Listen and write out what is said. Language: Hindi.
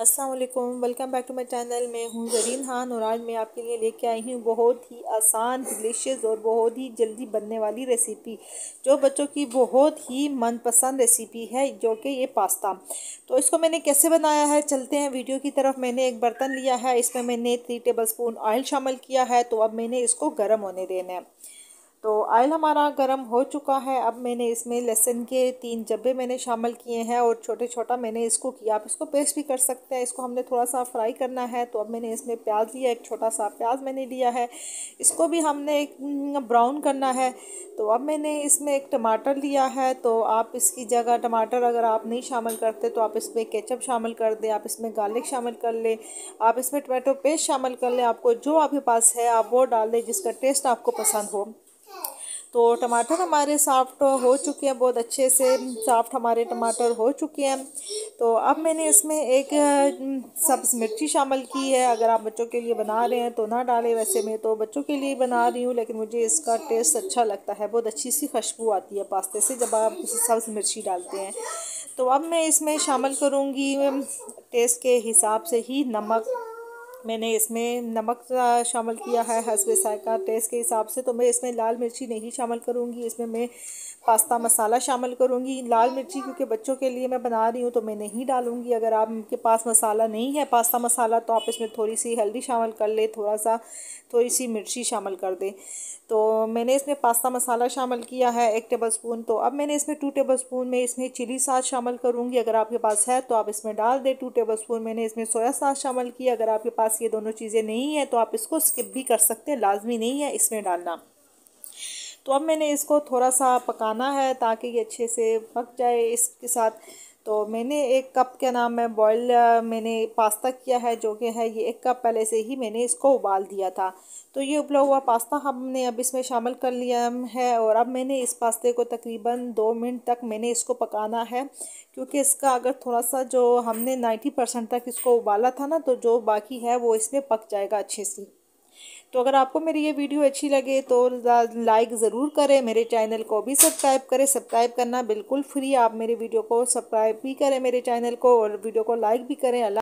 Aslam welcome back to my channel मैं हूँ जरीन खान और आज मैं आपके लिए लेके आई हूँ बहुत ही आसान डिलीशियस और बहुत ही जल्दी बनने वाली रेसिपी जो बच्चों की बहुत ही मनपसंद रेसिपी है जो कि ये पास्ता तो इसको मैंने कैसे बनाया है चलते हैं वीडियो की तरफ मैंने एक बर्तन लिया है इसमें मैंने थ्री टेबल स्पून ऑयल शामिल किया है तो अब मैंने इसको गर्म होने देना है तो आयल हमारा गर्म हो चुका है अब मैंने इसमें लहसुन के तीन जब्बे मैंने शामिल किए हैं और छोटे छोटा मैंने इसको किया आप इसको पेस्ट भी कर सकते हैं इसको हमने थोड़ा सा फ्राई करना है तो अब मैंने इसमें प्याज लिया एक छोटा सा प्याज मैंने लिया है इसको भी हमने एक हम्म, ब्राउन करना है तो अब मैंने इसमें एक टमाटर लिया है तो आप इसकी जगह टमाटर अगर आप नहीं शामिल करते तो आप इसमें केचप शामिल कर दें आप इसमें गार्लिक शामिल कर लें आप इसमें टमाटो पेस्ट शामिल कर लें आपको जो आपके पास है आप वो डाल दें जिसका टेस्ट आपको पसंद हो तो टमाटर हमारे साफ़्ट हो चुके हैं बहुत अच्छे से साफ़्ट हमारे टमाटर हो चुके हैं तो अब मैंने इसमें एक सब्ज़ मिर्ची शामिल की है अगर आप बच्चों के लिए बना रहे हैं तो ना डालें वैसे मैं तो बच्चों के लिए बना रही हूँ लेकिन मुझे इसका टेस्ट अच्छा लगता है बहुत अच्छी सी खुशबू आती है पास्ते से जब आप सब्ज़ मिर्ची डालते हैं तो अब मैं इसमें शामिल करूँगी टेस्ट के हिसाब से ही नमक मैंने इसमें नमक शामिल किया है हसब का टेस्ट के हिसाब से तो मैं इसमें लाल मिर्ची नहीं शामिल करूँगी इसमें मैं पास्ता मसाला शामिल करूँगी लाल मिर्ची क्योंकि बच्चों के लिए मैं बना रही हूँ तो मैं नहीं डालूँगी अगर आपके पास मसाला नहीं है पास्ता मसाला तो आप इसमें थोड़ी सी हल्दी शामिल कर ले थोड़ा सा थोड़ी सी मिर्ची शामिल कर दे तो मैंने इसमें पास्ता मसाला शामिल किया है एक टेबल स्पून तो अब मैंने इसमें टू टेबल स्पून में इसमें चिली सास शामिल करूँगी अगर आपके पास है तो आप इसमें डाल दें टू टेबल स्पून मैंने इसमें सोया सास शामिल किया अगर आपके पास ये दोनों चीज़ें नहीं है तो आप इसको स्किप भी कर सकते हैं लाजमी नहीं है इसमें डालना तो अब मैंने इसको थोड़ा सा पकाना है ताकि ये अच्छे से पक जाए इसके साथ तो मैंने एक कप क्या नाम है बॉयल मैंने पास्ता किया है जो कि है ये एक कप पहले से ही मैंने इसको उबाल दिया था तो ये उबला हुआ पास्ता हमने अब इसमें शामिल कर लिया है और अब मैंने इस पास्ते को तकरीबन दो मिनट तक मैंने इसको पकाना है क्योंकि इसका अगर थोड़ा सा जो हमने नाइन्टी परसेंट तक इसको उबाला था ना तो जो बाकी है वो इसमें पक जाएगा अच्छे से तो अगर आपको मेरी ये वीडियो अच्छी लगे तो लाइक ज़रूर करें मेरे चैनल को भी सब्सक्राइब करें सब्सक्राइब करना बिल्कुल फ्री आप मेरे वीडियो को सब्सक्राइब भी करें मेरे चैनल को और वीडियो को लाइक भी करें अल्लाह